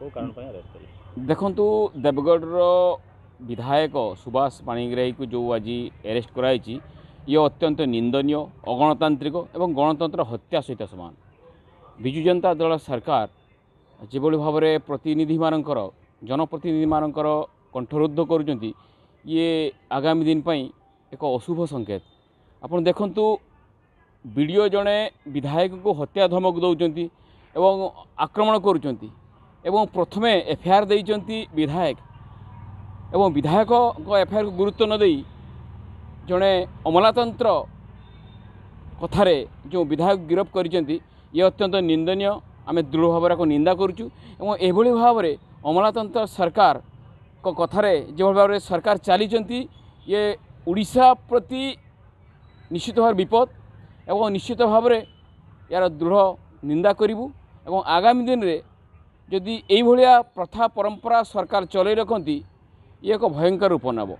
ଦେଖନ୍ତୁ ଦେବଗଡ଼ର ବିଧାୟକ ସୁଭାଷ ପାଣିଗ୍ରାହୀକୁ ଯେଉଁ ଆଜି ଆରେଷ୍ଟ କରାଯାଇଛି ଇଏ ଅତ୍ୟନ୍ତ ନିନ୍ଦନୀୟ ଅଗଣତାନ୍ତ୍ରିକ ଏବଂ ଗଣତନ୍ତ୍ର ହତ୍ୟା ସହିତ ସମାନ ବିଜୁ ଜନତା ଦଳ ସରକାର ଯେଭଳି ଭାବରେ ପ୍ରତିନିଧିମାନଙ୍କର ଜନପ୍ରତିନିଧିମାନଙ୍କର କଣ୍ଠରୁଦ୍ଧ କରୁଛନ୍ତି ଇଏ ଆଗାମୀ ଦିନ ପାଇଁ ଏକ ଅଶୁଭ ସଙ୍କେତ ଆପଣ ଦେଖନ୍ତୁ ବି ଡ଼ି ଓ ଜଣେ ବିଧାୟକକୁ ହତ୍ୟା ଧମକ ଦେଉଛନ୍ତି ଏବଂ ଆକ୍ରମଣ କରୁଛନ୍ତି এবং ପ୍ରଥମେ ଏଫଆଇଆର୍ ଦେଇଛନ୍ତି ବିଧାୟକ ଏବଂ ବିଧାୟକଙ୍କ ଏଫଆଇଆର୍କୁ ଗୁରୁତ୍ୱ ନ ଦେଇ ଜଣେ ଅମଲାତନ୍ତ୍ର କଥାରେ ଯେଉଁ ବିଧାୟକ ଗିରଫ କରିଛନ୍ତି ଇଏ ଅତ୍ୟନ୍ତ ନିନ୍ଦନୀୟ ଆମେ ଦୃଢ଼ ଭାବରେ ଏହାକୁ ନିନ୍ଦା କରୁଛୁ ଏବଂ ଏଭଳି ଭାବରେ ଅମଲାତନ୍ତ୍ର ସରକାରଙ୍କ କଥାରେ ଯେଭଳି ଭାବରେ ସରକାର ଚାଲିଛନ୍ତି ଇଏ ଓଡ଼ିଶା ପ୍ରତି ନିଶ୍ଚିତ ଭାବରେ ବିପଦ ଏବଂ ନିଶ୍ଚିତ ଭାବରେ ଏହାର ଦୃଢ଼ ନିନ୍ଦା କରିବୁ ଏବଂ ଆଗାମୀ ଦିନରେ ଯଦି ଏଇଭଳିଆ ପ୍ରଥା ପରମ୍ପରା ସରକାର ଚଲେଇ ରଖନ୍ତି ଇଏ ଏକ ଭୟଙ୍କର ରୂପ ନେବ